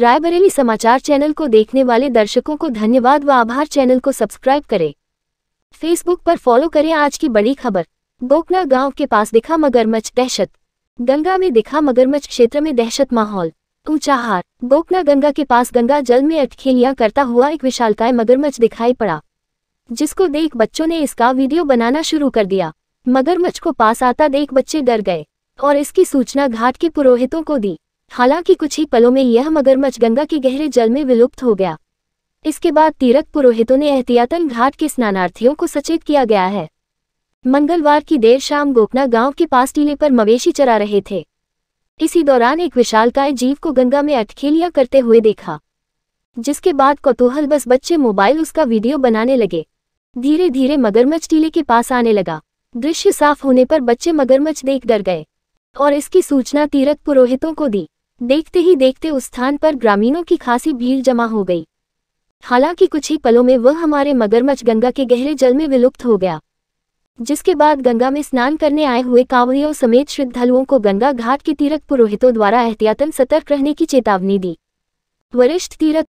रायबरेली समाचार चैनल को देखने वाले दर्शकों को धन्यवाद व आभार चैनल को सब्सक्राइब करें फेसबुक पर फॉलो करें आज की बड़ी खबर बोकना गांव के पास दिखा मगरमच्छ दहशत गंगा में दिखा मगरमच्छ क्षेत्र में दहशत माहौल ऊंचाहार बोकना गंगा के पास गंगा जल में अटखेलियां करता हुआ एक विशालकाय मगरमच्छ दिखाई पड़ा जिसको देख बच्चों ने इसका वीडियो बनाना शुरू कर दिया मगरमच्छ को पास आता देख बच्चे डर गए और इसकी सूचना घाट के पुरोहितों को दी हालांकि कुछ ही पलों में यह मगरमच्छ गंगा के गहरे जल में विलुप्त हो गया इसके बाद तीरक पुरोहितों ने एहतियातन घाट के स्नानार्थियों को सचेत किया गया है मंगलवार की देर शाम गोपना गांव के पास टीले पर मवेशी चरा रहे थे इसी दौरान एक विशालकाय जीव को गंगा में अटखेलिया करते हुए देखा जिसके बाद कौतूहल बस बच्चे मोबाइल उसका वीडियो बनाने लगे धीरे धीरे मगरमच्छ टीले के पास आने लगा दृश्य साफ होने पर बच्चे मगरमच्छ देख डर गए और इसकी सूचना तीरथ पुरोहितों को दी देखते ही देखते उस स्थान पर ग्रामीणों की खासी भीड़ जमा हो गई हालांकि कुछ ही पलों में वह हमारे मगरमच्छ गंगा के गहरे जल में विलुप्त हो गया जिसके बाद गंगा में स्नान करने आए हुए कांवड़ियों समेत श्रद्धालुओं को गंगा घाट के तीरथ पुरोहितों द्वारा एहतियातन सतर्क रहने की चेतावनी दी वरिष्ठ तीरथ